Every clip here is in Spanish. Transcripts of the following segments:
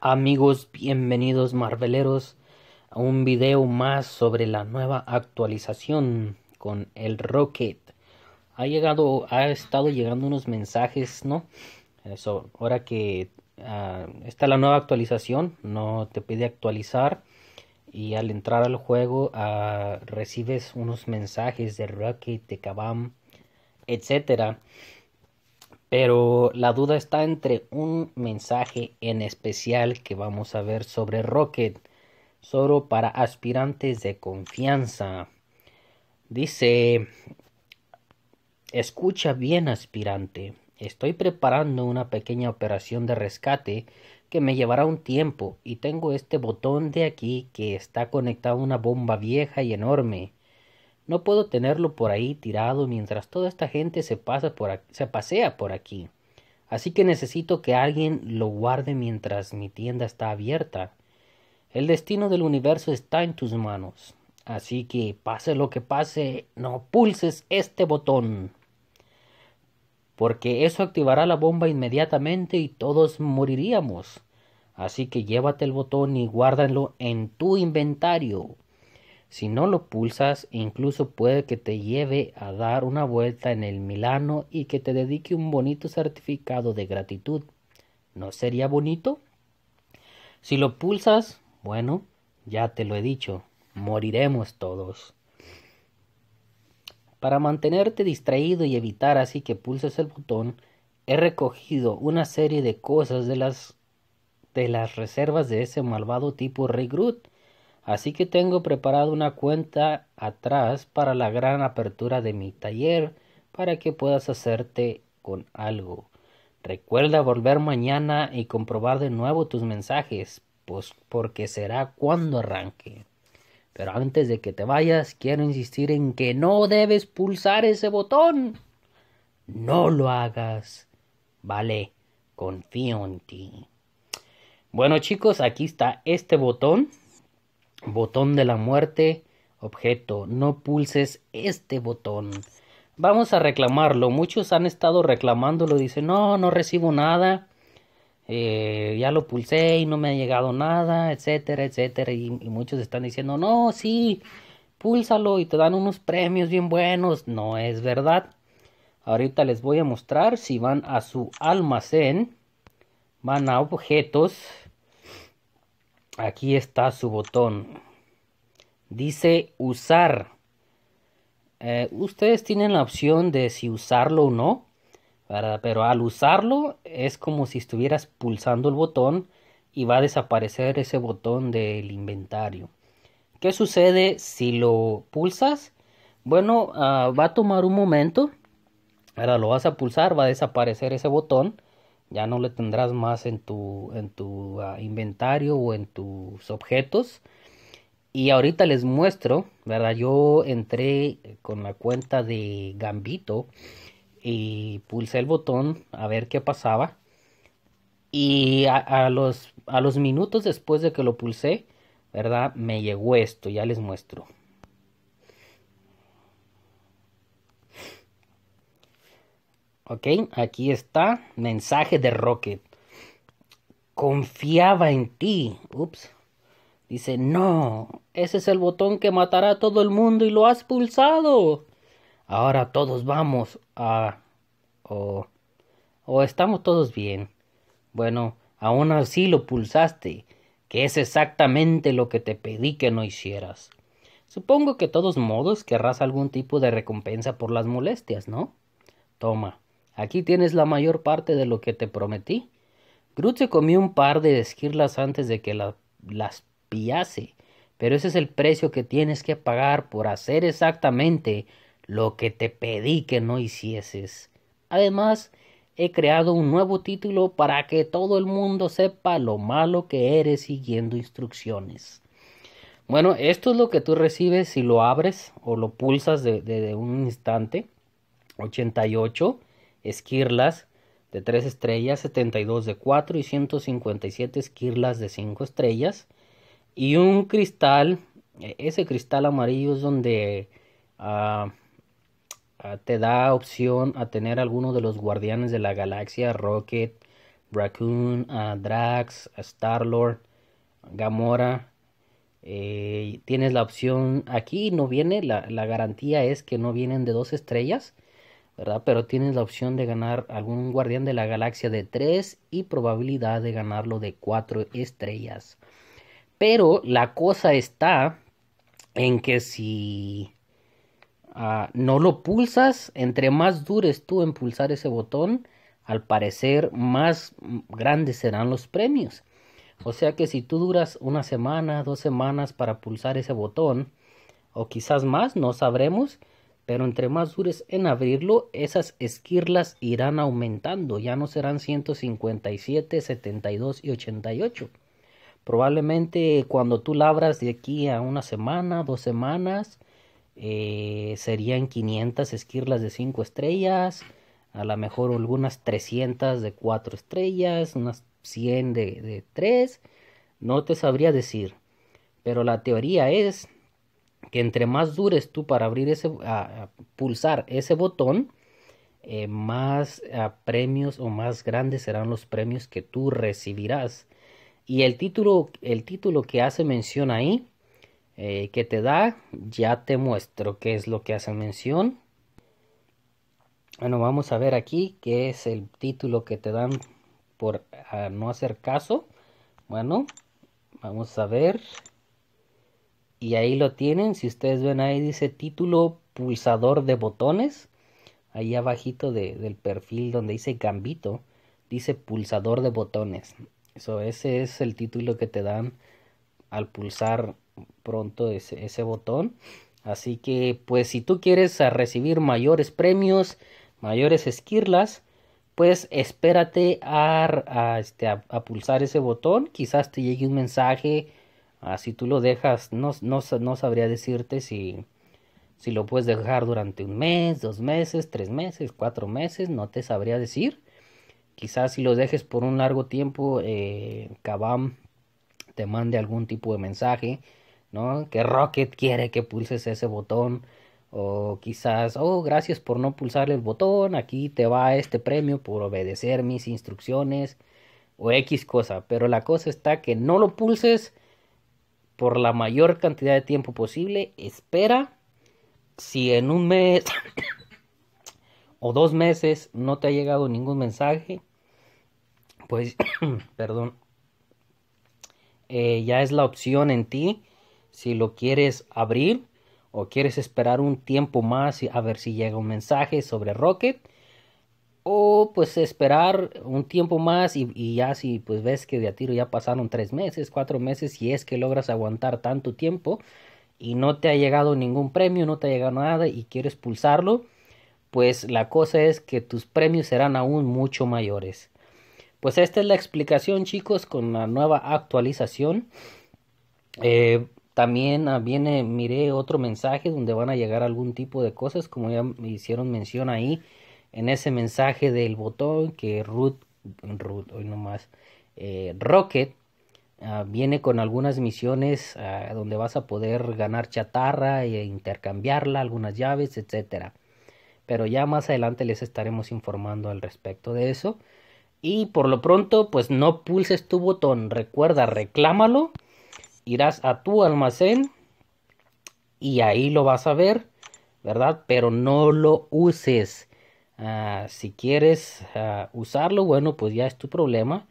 amigos, bienvenidos marveleros a un video más sobre la nueva actualización con el Rocket. Ha llegado, ha estado llegando unos mensajes, ¿no? Eso, eh, ahora que ah, está la nueva actualización, no te pide actualizar y al entrar al juego ah, recibes unos mensajes de Rocket, de Kabam, etcétera. Pero la duda está entre un mensaje en especial que vamos a ver sobre Rocket, solo para aspirantes de confianza. Dice, escucha bien aspirante, estoy preparando una pequeña operación de rescate que me llevará un tiempo y tengo este botón de aquí que está conectado a una bomba vieja y enorme. No puedo tenerlo por ahí tirado mientras toda esta gente se, pasa se pasea por aquí. Así que necesito que alguien lo guarde mientras mi tienda está abierta. El destino del universo está en tus manos. Así que pase lo que pase, no pulses este botón. Porque eso activará la bomba inmediatamente y todos moriríamos. Así que llévate el botón y guárdalo en tu inventario. Si no lo pulsas, incluso puede que te lleve a dar una vuelta en el Milano y que te dedique un bonito certificado de gratitud. ¿No sería bonito? Si lo pulsas, bueno, ya te lo he dicho, moriremos todos. Para mantenerte distraído y evitar así que pulses el botón, he recogido una serie de cosas de las de las reservas de ese malvado tipo Groot. Así que tengo preparado una cuenta atrás para la gran apertura de mi taller para que puedas hacerte con algo. Recuerda volver mañana y comprobar de nuevo tus mensajes, pues porque será cuando arranque. Pero antes de que te vayas, quiero insistir en que no debes pulsar ese botón. No lo hagas. Vale, confío en ti. Bueno chicos, aquí está este botón Botón de la muerte. Objeto, no pulses este botón. Vamos a reclamarlo. Muchos han estado reclamándolo. Dicen, no, no recibo nada. Eh, ya lo pulsé y no me ha llegado nada, etcétera, etcétera. Y, y, muchos están diciendo, no, sí, púlsalo y te dan unos premios bien buenos. No es verdad. Ahorita les voy a mostrar si van a su almacén, van a objetos aquí está su botón. Dice usar. Eh, ustedes tienen la opción de si usarlo o no. Pero al usarlo es como si estuvieras pulsando el botón y va a desaparecer ese botón del inventario. ¿Qué sucede si lo pulsas? Bueno, ah, va a tomar un momento. Ahora lo vas a pulsar, va a desaparecer ese botón ya no le tendrás más en tu, en tu ah, inventario o en tus objetos. Y ahorita les muestro, ¿verdad? Yo entré con la cuenta de Gambito y pulsé el botón a ver qué pasaba. Y a, los, a los minutos después de que lo pulsé, ¿verdad? Me llegó esto, ya les muestro. Ok, aquí está. Mensaje de Rocket. Confiaba en ti. Ups. Dice, no, ese es el botón que matará a todo el mundo y lo has pulsado. Ahora todos vamos a... o... o estamos todos bien. Bueno, aún así lo pulsaste, que es exactamente lo que te pedí que no hicieras. Supongo que de todos modos querrás algún tipo de recompensa por las molestias, ¿no? Toma, Aquí tienes la mayor parte de lo que te prometí. Groot se comió un par de esquirlas antes de que las pillase, pero ese es el precio que tienes que pagar por hacer exactamente lo que te pedí que no hicieses. Además, he creado un nuevo título para que todo el mundo sepa lo malo que eres siguiendo instrucciones. Bueno, esto es lo que tú recibes si lo abres o lo pulsas desde de un instante. 88 esquirlas de 3 estrellas, 72 de 4 y 157 esquirlas de 5 estrellas. Y un cristal, e-, ese cristal amarillo es donde ah, ah, te da opción a tener algunos de los guardianes de la galaxia, Rocket, Raccoon, ah, Drax, Star-Lord, Gamora. Eh, tienes la opción aquí, no viene, la, la garantía es que no vienen de dos estrellas pero tienes la opción de ganar algún guardián de la galaxia de 3 y probabilidad de ganarlo de 4 estrellas. Pero la cosa está en que si ah, no lo pulsas, entre más dures tú en pulsar ese botón, al parecer más grandes serán los premios. O sea que si tú duras una semana, dos semanas para pulsar ese botón, o quizás más, no sabremos, pero entre más dures en abrirlo, esas esquirlas irán aumentando, ya no serán 157, 72 y 88. Probablemente cuando tú labras de aquí a una semana, dos semanas, eh, serían 500 esquirlas de 5 estrellas, a lo mejor algunas 300 de 4 estrellas, unas 100 de, de 3, no te sabría decir. Pero la teoría es que entre más dures tú para abrir ese, pulsar ese botón, eh, más premios o más grandes serán los premios que tú recibirás. Y el título, el título que hace mención ahí, eh, que te da, ya te muestro qué es lo que hace mención. Bueno, vamos a ver aquí qué es el título que te dan por no hacer caso. Bueno, vamos a ver y ahí lo tienen. Si ustedes ven ahí dice título pulsador de botones. Ahí abajito del perfil donde dice gambito, dice pulsador de botones. Eso ese es el título que te dan al pulsar pronto ese, ese botón. Así que pues si tú quieres recibir mayores premios, mayores esquirlas, pues espérate a, este, a pulsar ese botón. Quizás te llegue un mensaje Así tú lo dejas, no, no, no sabría decirte si, si lo puedes dejar durante un mes, dos meses, tres meses, cuatro meses, no te sabría decir. Quizás si lo dejes por un largo tiempo, eh, Kabam te mande algún tipo de mensaje, ¿no? Que Rocket quiere que pulses ese botón. O quizás, oh, gracias por no pulsar el botón, aquí te va este premio por obedecer mis instrucciones. O X cosa, pero la cosa está que no lo pulses por la mayor cantidad de tiempo posible. Espera. Si en un mes o dos meses no te ha llegado ningún mensaje, pues, perdón, eh, ya es la opción en ti si lo quieres abrir o quieres esperar un tiempo más a ver si llega un mensaje sobre Rocket o pues esperar un tiempo más y, ya si pues ves que de a tiro ya pasaron tres meses, cuatro meses y es que logras aguantar tanto tiempo y no te ha llegado ningún premio, no te ha llegado nada y quieres pulsarlo, pues la cosa es que tus premios serán aún mucho mayores. Pues esta es la explicación chicos con la nueva actualización. Eh, también ah, viene, miré otro mensaje donde van a llegar algún tipo de cosas como ya me hicieron mención ahí en ese mensaje del botón que Root, Root hoy nomás, eh, Rocket ah, viene con algunas misiones ah, donde vas a poder ganar chatarra e intercambiarla, algunas llaves, etcétera. Pero ya más adelante les estaremos informando al respecto de eso. Y por lo pronto, pues no pulses tu botón. Recuerda, reclámalo. Irás a tu almacén y ahí lo vas a ver, ¿verdad? Pero no lo uses. Ah, si quieres ah, usarlo, bueno, pues ya es tu problema,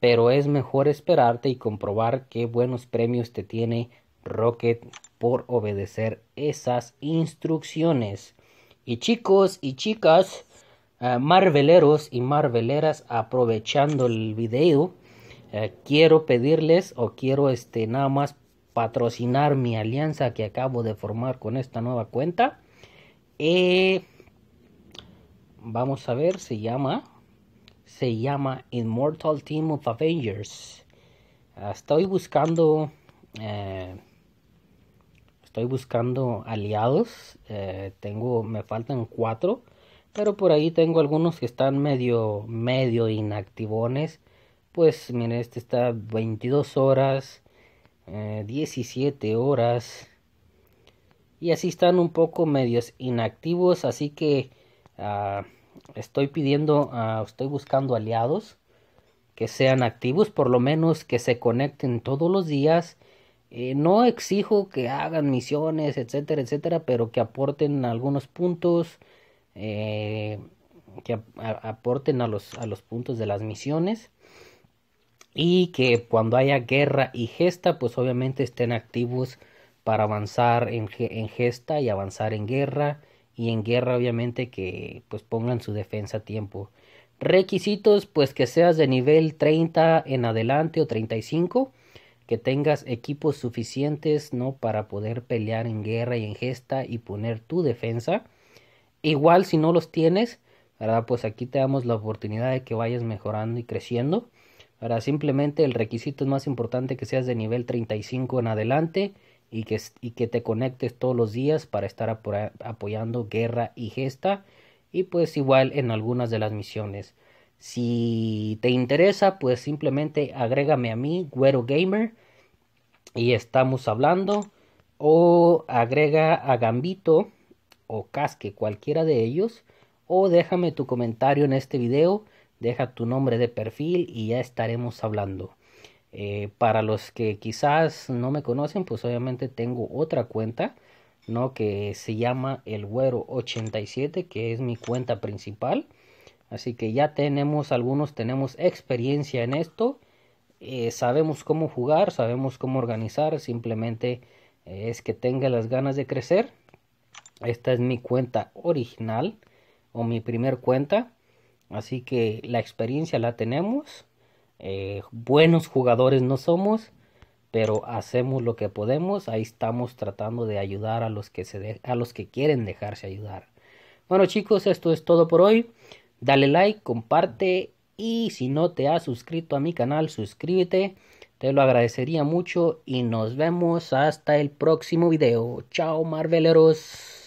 pero es mejor esperarte y comprobar qué buenos premios te tiene Rocket por obedecer esas instrucciones. Y chicos y chicas, ah, marveleros y marveleras, aprovechando el video, quiero pedirles o quiero este nada más patrocinar mi alianza que acabo de formar con esta nueva cuenta. Eh, vamos a ver, se llama, se llama Immortal Team of Avengers. Ah, estoy buscando, eh, estoy buscando aliados. Eh, tengo, me faltan cuatro, pero por ahí tengo algunos que están medio, medio inactivones. Pues miren, este está 22 horas, 17 eh, horas. Y así están un poco medios inactivos, así que Ah, estoy pidiendo, ah, estoy buscando aliados que sean activos, por lo menos que se conecten todos los días. Eh, no exijo que hagan misiones, etcétera, etcétera, pero que aporten algunos puntos, eh, que aporten a los, a los puntos de las misiones y que cuando haya guerra y gesta, pues obviamente estén activos para avanzar en, en gesta y avanzar en guerra y en guerra obviamente que pues pongan su defensa a tiempo. Requisitos pues que seas de nivel 30 en adelante o 35, que tengas equipos suficientes no para poder pelear en guerra y en gesta y poner tu defensa. Igual si no los tienes, ¿verdad? pues aquí te damos la oportunidad de que vayas mejorando y creciendo. Ahora simplemente el requisito es más importante que seas de nivel 35 en adelante y que, que te conectes todos los días para estar apoyando guerra y gesta y pues igual en algunas de las misiones. Si te interesa, pues simplemente agrégame a mí, Güero Gamer, y estamos hablando. O agrega a Gambito o Casque, cualquiera de ellos. O déjame tu comentario en este video, deja tu nombre de perfil y ya estaremos hablando. Eh, para los que quizás no me conocen, pues obviamente tengo otra cuenta, ¿no? Que se llama El Güero 87, que es mi cuenta principal. Así que ya tenemos, algunos tenemos experiencia en esto. Eh, sabemos cómo jugar, sabemos cómo organizar, simplemente es que tenga las ganas de crecer. Esta es mi cuenta original o mi primer cuenta. Así que la experiencia la tenemos eh, buenos jugadores no somos, pero hacemos lo que podemos. Ahí estamos tratando de ayudar a los que, se a los que quieren dejarse ayudar. Bueno chicos, esto es todo por hoy. Dale like, comparte y si no te has suscrito a mi canal, suscríbete. Te lo agradecería mucho y nos vemos hasta el próximo video. Chao, Marveleros.